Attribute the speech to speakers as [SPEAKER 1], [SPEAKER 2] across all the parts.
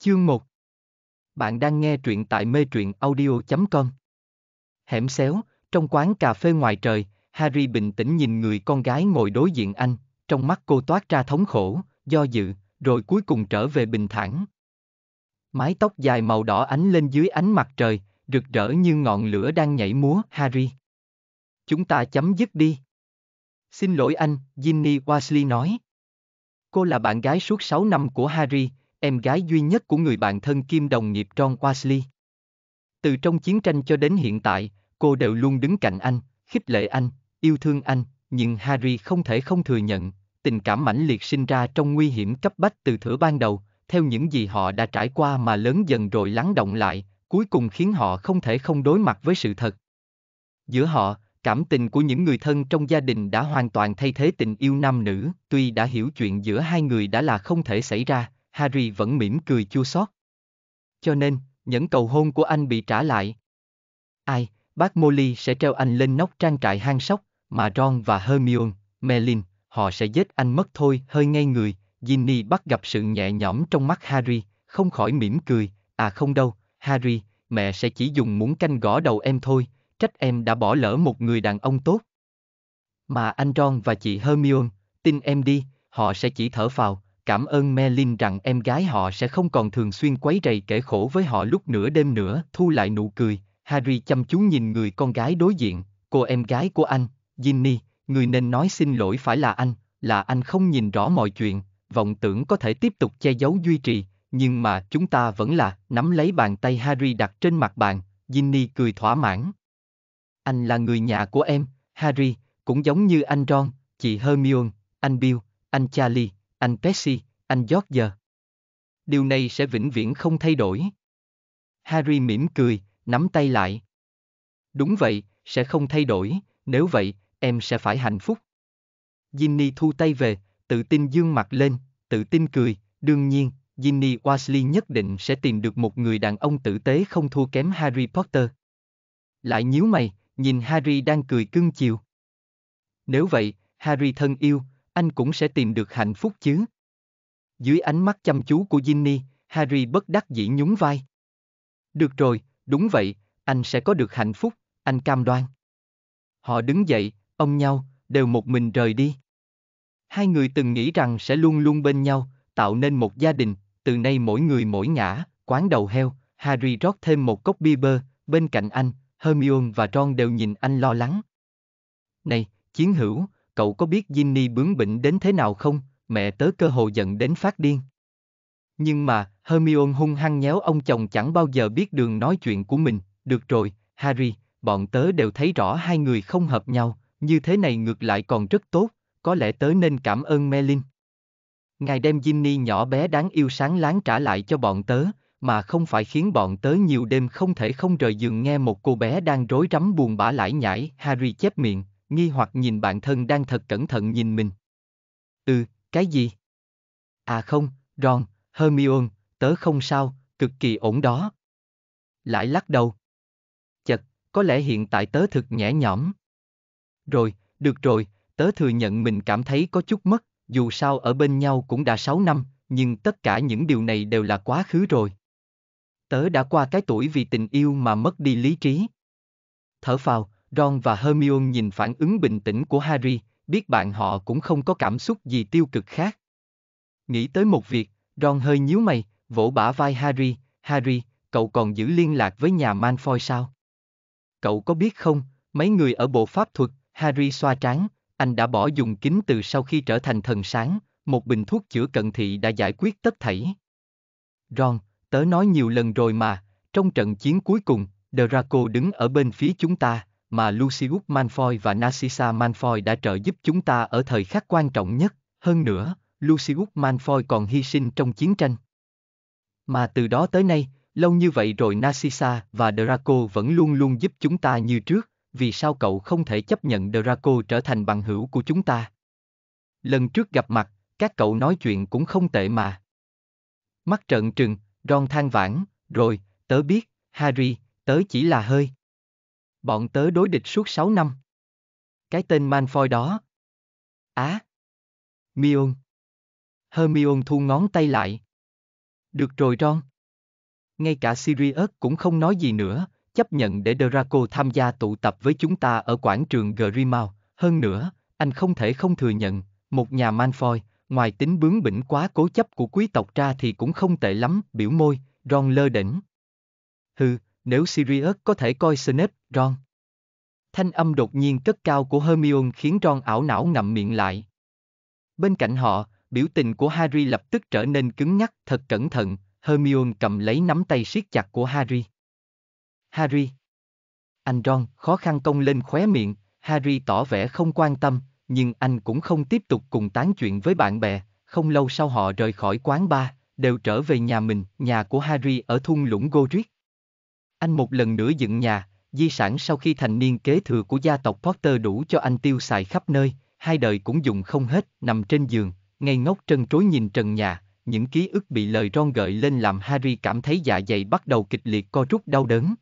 [SPEAKER 1] Chương 1 Bạn đang nghe truyện tại mê truyện audio.com Hẻm xéo, trong quán cà phê ngoài trời, Harry bình tĩnh nhìn người con gái ngồi đối diện anh, trong mắt cô toát ra thống khổ, do dự, rồi cuối cùng trở về bình thản. Mái tóc dài màu đỏ ánh lên dưới ánh mặt trời, rực rỡ như ngọn lửa đang nhảy múa, Harry. Chúng ta chấm dứt đi. Xin lỗi anh, Ginny Weasley nói. Cô là bạn gái suốt 6 năm của Harry, em gái duy nhất của người bạn thân kim đồng nghiệp John Wesley. Từ trong chiến tranh cho đến hiện tại, cô đều luôn đứng cạnh anh, khích lệ anh, yêu thương anh, nhưng Harry không thể không thừa nhận, tình cảm mãnh liệt sinh ra trong nguy hiểm cấp bách từ thửa ban đầu, theo những gì họ đã trải qua mà lớn dần rồi lắng động lại, cuối cùng khiến họ không thể không đối mặt với sự thật. Giữa họ, cảm tình của những người thân trong gia đình đã hoàn toàn thay thế tình yêu nam nữ, tuy đã hiểu chuyện giữa hai người đã là không thể xảy ra, Harry vẫn mỉm cười chua xót. Cho nên, những cầu hôn của anh bị trả lại. Ai, bác Molly sẽ treo anh lên nóc trang trại hang sóc, mà Ron và Hermione, Merlin, họ sẽ giết anh mất thôi, hơi ngay người, Ginny bắt gặp sự nhẹ nhõm trong mắt Harry, không khỏi mỉm cười, à không đâu, Harry, mẹ sẽ chỉ dùng muỗng canh gõ đầu em thôi, trách em đã bỏ lỡ một người đàn ông tốt. Mà anh Ron và chị Hermione, tin em đi, họ sẽ chỉ thở phào, cảm ơn Merlin rằng em gái họ sẽ không còn thường xuyên quấy rầy kể khổ với họ lúc nửa đêm nữa, thu lại nụ cười, Harry chăm chú nhìn người con gái đối diện, cô em gái của anh, Ginny, người nên nói xin lỗi phải là anh, là anh không nhìn rõ mọi chuyện, vọng tưởng có thể tiếp tục che giấu duy trì, nhưng mà chúng ta vẫn là, nắm lấy bàn tay Harry đặt trên mặt bàn, Ginny cười thỏa mãn. Anh là người nhà của em, Harry, cũng giống như anh Ron, chị Hermione, anh Bill, anh Charlie, anh Percy, anh George. Điều này sẽ vĩnh viễn không thay đổi. Harry mỉm cười, nắm tay lại. Đúng vậy, sẽ không thay đổi, nếu vậy, em sẽ phải hạnh phúc. Ginny thu tay về, tự tin dương mặt lên, tự tin cười, đương nhiên, Ginny Weasley nhất định sẽ tìm được một người đàn ông tử tế không thua kém Harry Potter. Lại nhíu mày, nhìn Harry đang cười cưng chiều. Nếu vậy, Harry thân yêu, anh cũng sẽ tìm được hạnh phúc chứ. Dưới ánh mắt chăm chú của Ginny, Harry bất đắc dĩ nhún vai. Được rồi, đúng vậy, anh sẽ có được hạnh phúc, anh cam đoan. Họ đứng dậy, ông nhau, đều một mình rời đi. Hai người từng nghĩ rằng sẽ luôn luôn bên nhau, tạo nên một gia đình, từ nay mỗi người mỗi ngã, quán đầu heo, Harry rót thêm một cốc bia bơ, bên cạnh anh, Hermione và Ron đều nhìn anh lo lắng. Này, chiến hữu, cậu có biết Ginny bướng bỉnh đến thế nào không, mẹ tớ cơ hồ giận đến phát điên. Nhưng mà, Hermione hung hăng nhéo ông chồng chẳng bao giờ biết đường nói chuyện của mình, được rồi, Harry, bọn tớ đều thấy rõ hai người không hợp nhau, như thế này ngược lại còn rất tốt, có lẽ tớ nên cảm ơn Merlin. Ngài đem Ginny nhỏ bé đáng yêu sáng láng trả lại cho bọn tớ, mà không phải khiến bọn tớ nhiều đêm không thể không rời giường nghe một cô bé đang rối rắm buồn bã lải nhải, Harry chép miệng, nghi hoặc nhìn bản thân đang thật cẩn thận nhìn mình. Ừ, cái gì? À không, Ron, Hermione, tớ không sao, cực kỳ ổn đó. Lại lắc đầu. Chật, có lẽ hiện tại tớ thực nhẹ nhõm. Rồi, được rồi, tớ thừa nhận mình cảm thấy có chút mất, dù sao ở bên nhau cũng đã 6 năm, nhưng tất cả những điều này đều là quá khứ rồi. Tớ đã qua cái tuổi vì tình yêu mà mất đi lý trí. Thở phào, Ron và Hermione nhìn phản ứng bình tĩnh của Harry, biết bạn họ cũng không có cảm xúc gì tiêu cực khác. Nghĩ tới một việc, Ron hơi nhíu mày, vỗ bả vai Harry, Harry, cậu còn giữ liên lạc với nhà Manfoy sao? Cậu có biết không, mấy người ở bộ pháp thuật, Harry xoa trán, anh đã bỏ dùng kính từ sau khi trở thành thần sáng, một bình thuốc chữa cận thị đã giải quyết tất thảy. Ron, tớ nói nhiều lần rồi mà, trong trận chiến cuối cùng, Draco đứng ở bên phía chúng ta, mà Lucius Malfoy và Narcissa Malfoy đã trợ giúp chúng ta ở thời khắc quan trọng nhất, hơn nữa, Lucius Malfoy còn hy sinh trong chiến tranh. Mà từ đó tới nay, lâu như vậy rồi Narcissa và Draco vẫn luôn luôn giúp chúng ta như trước, vì sao cậu không thể chấp nhận Draco trở thành bằng hữu của chúng ta? Lần trước gặp mặt, các cậu nói chuyện cũng không tệ mà. Mắt trợn trừng, Ron than vãn, rồi, tớ biết, Harry, tớ chỉ là hơi bọn tớ đối địch suốt 6 năm. Cái tên manfoy đó. Á. À. Mion. Hermione thu ngón tay lại. Được rồi Ron. Ngay cả Sirius cũng không nói gì nữa, chấp nhận để Draco tham gia tụ tập với chúng ta ở quảng trường Grimmauld. Hơn nữa, anh không thể không thừa nhận, một nhà manfoy ngoài tính bướng bỉnh quá cố chấp của quý tộc ra thì cũng không tệ lắm, biểu môi, Ron lơ đỉnh. Hừ, nếu Sirius có thể coi Snape, Ron. Thanh âm đột nhiên cất cao của Hermione khiến Ron ảo não ngậm miệng lại. Bên cạnh họ, biểu tình của Harry lập tức trở nên cứng nhắc, thật cẩn thận, Hermione cầm lấy nắm tay siết chặt của Harry. Harry. Anh Ron khó khăn cong lên khóe miệng, Harry tỏ vẻ không quan tâm, nhưng anh cũng không tiếp tục cùng tán chuyện với bạn bè, không lâu sau họ rời khỏi quán bar, đều trở về nhà mình, nhà của Harry ở thung lũng Godric. Anh một lần nữa dựng nhà, di sản sau khi thành niên kế thừa của gia tộc Potter đủ cho anh tiêu xài khắp nơi, hai đời cũng dùng không hết, nằm trên giường, ngây ngốc trân trối nhìn trần nhà, những ký ức bị lời ron gợi lên làm Harry cảm thấy dạ dày bắt đầu kịch liệt co rút đau đớn.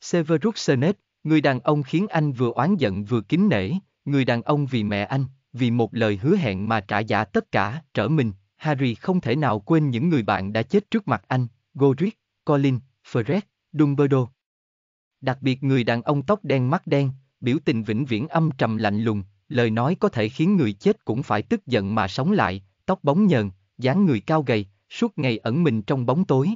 [SPEAKER 1] Severus Snape, người đàn ông khiến anh vừa oán giận vừa kính nể, người đàn ông vì mẹ anh, vì một lời hứa hẹn mà trả giá tất cả, trở mình, Harry không thể nào quên những người bạn đã chết trước mặt anh, Godric, Colin, Fred, Dumbledore. Đặc biệt người đàn ông tóc đen mắt đen, biểu tình vĩnh viễn âm trầm lạnh lùng, lời nói có thể khiến người chết cũng phải tức giận mà sống lại, tóc bóng nhờn, dáng người cao gầy, suốt ngày ẩn mình trong bóng tối.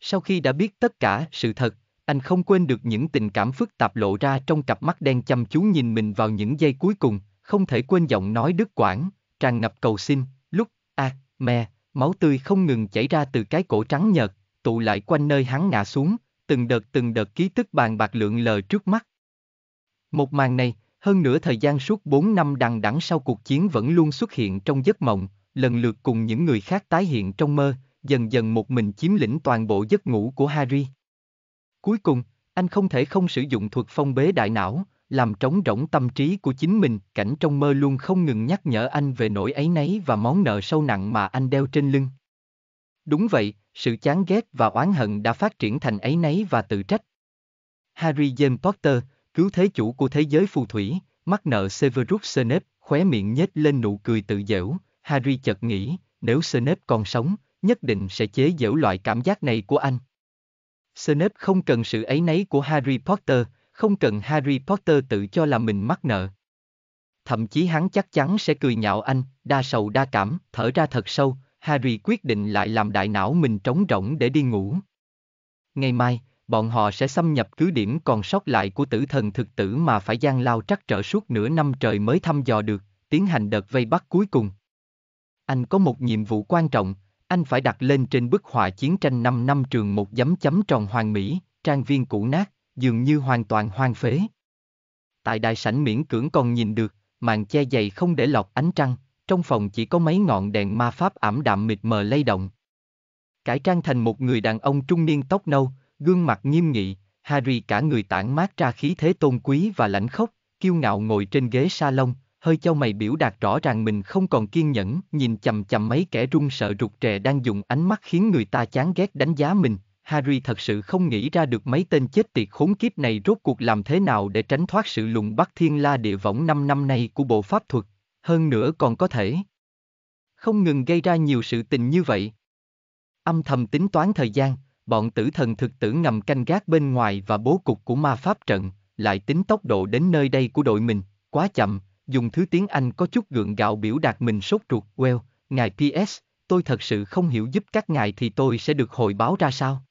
[SPEAKER 1] Sau khi đã biết tất cả sự thật, anh không quên được những tình cảm phức tạp lộ ra trong cặp mắt đen chăm chú nhìn mình vào những giây cuối cùng, không thể quên giọng nói đứt quãng, tràn ngập cầu xin, lúc, a, à, me, máu tươi không ngừng chảy ra từ cái cổ trắng nhợt, tụ lại quanh nơi hắn ngã xuống, từng đợt từng đợt ký tức bàn bạc lượng lờ trước mắt. Một màn này, hơn nửa thời gian suốt 4 năm đằng đẵng sau cuộc chiến vẫn luôn xuất hiện trong giấc mộng, lần lượt cùng những người khác tái hiện trong mơ, dần dần một mình chiếm lĩnh toàn bộ giấc ngủ của Harry. Cuối cùng, anh không thể không sử dụng thuật phong bế đại não, làm trống rỗng tâm trí của chính mình, cảnh trong mơ luôn không ngừng nhắc nhở anh về nỗi ấy nấy và món nợ sâu nặng mà anh đeo trên lưng. Đúng vậy, sự chán ghét và oán hận đã phát triển thành ấy nấy và tự trách. Harry James Potter, cứu thế chủ của thế giới phù thủy, mắc nợ Severus Snape, khóe miệng nhếch lên nụ cười tự giễu, Harry chợt nghĩ, nếu Snape còn sống, nhất định sẽ chế giễu loại cảm giác này của anh. Snape không cần sự ấy nấy của Harry Potter, không cần Harry Potter tự cho là mình mắc nợ. Thậm chí hắn chắc chắn sẽ cười nhạo anh, đa sầu đa cảm, thở ra thật sâu, Harry quyết định lại làm đại não mình trống rỗng để đi ngủ. Ngày mai, bọn họ sẽ xâm nhập cứ điểm còn sót lại của tử thần thực tử mà phải gian lao trắc trở suốt nửa năm trời mới thăm dò được, tiến hành đợt vây bắt cuối cùng. Anh có một nhiệm vụ quan trọng, anh phải đặt lên trên bức họa chiến tranh 5 năm trường một dấm chấm tròn hoàng mỹ, trang viên cũ nát, dường như hoàn toàn hoang phế. Tại đại sảnh miễn cưỡng còn nhìn được, màn che dày không để lọt ánh trăng, trong phòng chỉ có mấy ngọn đèn ma pháp ảm đạm mịt mờ lay động. Cải trang thành một người đàn ông trung niên tóc nâu, gương mặt nghiêm nghị, Harry cả người tản mát ra khí thế tôn quý và lãnh khốc, kiêu ngạo ngồi trên ghế salon, hơi cho mày biểu đạt rõ ràng mình không còn kiên nhẫn, nhìn chầm chầm mấy kẻ run sợ rụt rè đang dùng ánh mắt khiến người ta chán ghét đánh giá mình. Harry thật sự không nghĩ ra được mấy tên chết tiệt khốn kiếp này rốt cuộc làm thế nào để tránh thoát sự lùng bắt thiên la địa võng 5 năm nay của bộ pháp thuật hơn nữa còn có thể không ngừng gây ra nhiều sự tình như vậy. Âm thầm tính toán thời gian, bọn tử thần thực tử ngầm canh gác bên ngoài và bố cục của ma pháp trận, lại tính tốc độ đến nơi đây của đội mình, quá chậm, dùng thứ tiếng Anh có chút gượng gạo biểu đạt mình sốt ruột, well, ngài PS, tôi thật sự không hiểu giúp các ngài thì tôi sẽ được hồi báo ra sao.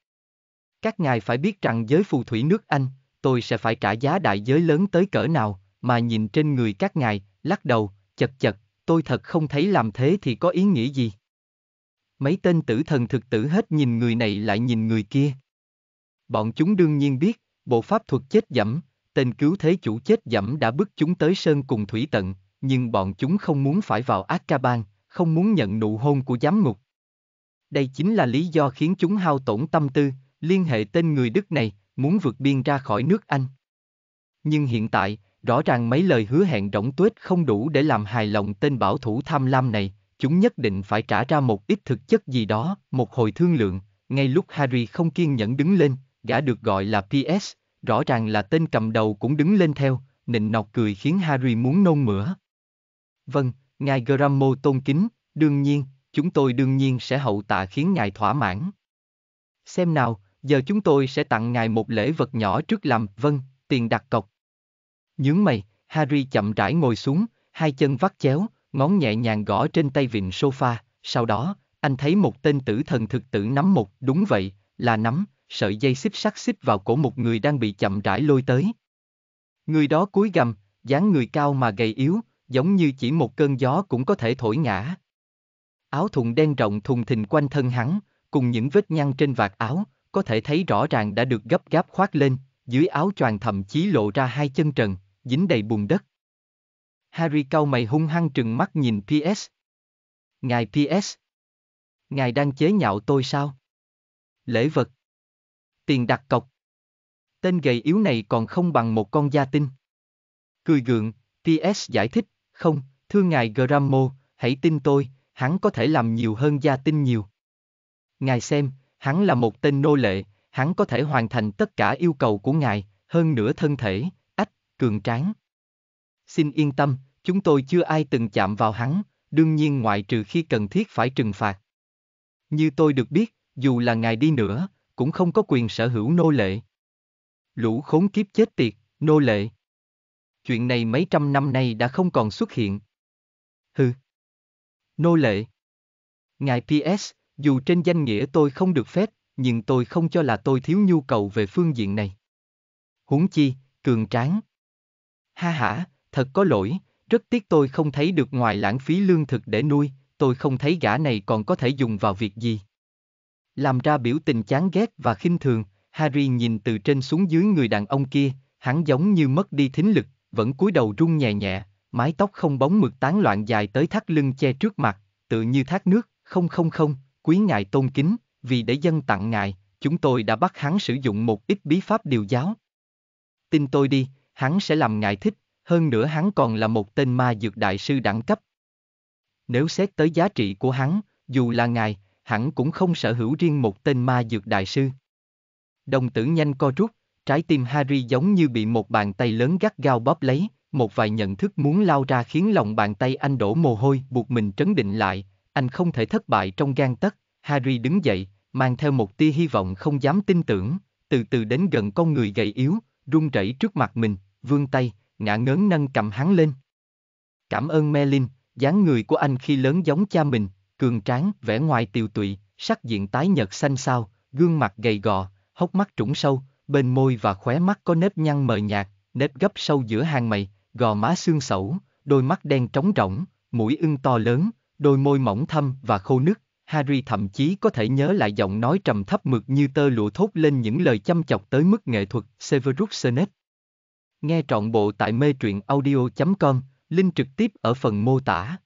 [SPEAKER 1] Các ngài phải biết rằng giới phù thủy nước Anh, tôi sẽ phải trả giá đại giới lớn tới cỡ nào, mà nhìn trên người các ngài, lắc đầu, chật chật, tôi thật không thấy làm thế thì có ý nghĩa gì. Mấy tên tử thần thực tử hết nhìn người này lại nhìn người kia. Bọn chúng đương nhiên biết, bộ pháp thuật chết dẫm, tên cứu thế chủ chết dẫm đã bức chúng tới sơn cùng thủy tận, nhưng bọn chúng không muốn phải vào ác ca Akaban, không muốn nhận nụ hôn của giám ngục. Đây chính là lý do khiến chúng hao tổn tâm tư, liên hệ tên người Đức này, muốn vượt biên ra khỏi nước Anh. Nhưng hiện tại, rõ ràng mấy lời hứa hẹn rỗng tuếch không đủ để làm hài lòng tên bảo thủ tham lam này, chúng nhất định phải trả ra một ít thực chất gì đó, một hồi thương lượng, ngay lúc Harry không kiên nhẫn đứng lên, gã được gọi là PS, rõ ràng là tên cầm đầu cũng đứng lên theo, nịnh nọt cười khiến Harry muốn nôn mửa. Vâng, ngài Grammo tôn kính, đương nhiên, chúng tôi đương nhiên sẽ hậu tạ khiến ngài thỏa mãn. Xem nào, giờ chúng tôi sẽ tặng ngài một lễ vật nhỏ trước làm, vâng, tiền đặt cọc, Nhướng mày, Harry chậm rãi ngồi xuống, hai chân vắt chéo, ngón nhẹ nhàng gõ trên tay vịn sofa, sau đó, anh thấy một tên tử thần thực tử nắm một, đúng vậy, là nắm, sợi dây xích sắt xích vào cổ một người đang bị chậm rãi lôi tới. Người đó cúi gầm, dáng người cao mà gầy yếu, giống như chỉ một cơn gió cũng có thể thổi ngã. Áo thùng đen rộng thùng thình quanh thân hắn, cùng những vết nhăn trên vạt áo, có thể thấy rõ ràng đã được gấp gáp khoác lên, dưới áo choàng thậm chí lộ ra hai chân trần, dính đầy bùn đất. Harry cau mày hung hăng trừng mắt nhìn PS. Ngài PS. Ngài đang chế nhạo tôi sao? Lễ vật. Tiền đặt cọc. Tên gầy yếu này còn không bằng một con gia tinh. Cười gượng, PS giải thích, không, thưa ngài Grammo, hãy tin tôi, hắn có thể làm nhiều hơn gia tinh nhiều. Ngài xem, hắn là một tên nô lệ, hắn có thể hoàn thành tất cả yêu cầu của ngài, hơn nữa thân thể, ách, cường tráng. Xin yên tâm, chúng tôi chưa ai từng chạm vào hắn, đương nhiên ngoại trừ khi cần thiết phải trừng phạt. Như tôi được biết, dù là ngài đi nữa, cũng không có quyền sở hữu nô lệ. Lũ khốn kiếp chết tiệt, nô lệ. Chuyện này mấy trăm năm nay đã không còn xuất hiện. Hừ. Nô lệ. Ngài PS, dù trên danh nghĩa tôi không được phép, nhưng tôi không cho là tôi thiếu nhu cầu về phương diện này. Huống chi, cường tráng. Ha hả, thật có lỗi, rất tiếc tôi không thấy được ngoài lãng phí lương thực để nuôi, tôi không thấy gã này còn có thể dùng vào việc gì. Làm ra biểu tình chán ghét và khinh thường, Harry nhìn từ trên xuống dưới người đàn ông kia, hắn giống như mất đi thính lực, vẫn cúi đầu rung nhẹ nhẹ, mái tóc không bóng mực tán loạn dài tới thắt lưng che trước mặt, tự như thác nước, không không không, quý ngài tôn kính, vì để dân tặng ngài, chúng tôi đã bắt hắn sử dụng một ít bí pháp điều giáo. Tin tôi đi, hắn sẽ làm ngài thích, hơn nữa hắn còn là một tên ma dược đại sư đẳng cấp. Nếu xét tới giá trị của hắn, dù là ngài, hẳn cũng không sở hữu riêng một tên ma dược đại sư. Đồng tử nhanh co rút, trái tim Harry giống như bị một bàn tay lớn gắt gao bóp lấy, một vài nhận thức muốn lao ra khiến lòng bàn tay anh đổ mồ hôi buộc mình trấn định lại, anh không thể thất bại trong gan tất, Harry đứng dậy, mang theo một tia hy vọng không dám tin tưởng, từ từ đến gần con người gầy yếu, run rẩy trước mặt mình, vươn tay, ngã ngớn nâng cầm hắn lên. Cảm ơn Merlin, dáng người của anh khi lớn giống cha mình, cường tráng, vẻ ngoài tiều tụy, sắc diện tái nhợt xanh xao, gương mặt gầy gò, hốc mắt trũng sâu, bên môi và khóe mắt có nếp nhăn mờ nhạt, nếp gấp sâu giữa hàng mày, gò má xương sẩu, đôi mắt đen trống rỗng, mũi ưng to lớn, đôi môi mỏng thâm và khô nứt, Harry thậm chí có thể nhớ lại giọng nói trầm thấp mượt như tơ lụa thốt lên những lời chăm chọc tới mức nghệ thuật Severus Snape. Nghe trọn bộ tại mê truyện audio.com, link trực tiếp ở phần mô tả.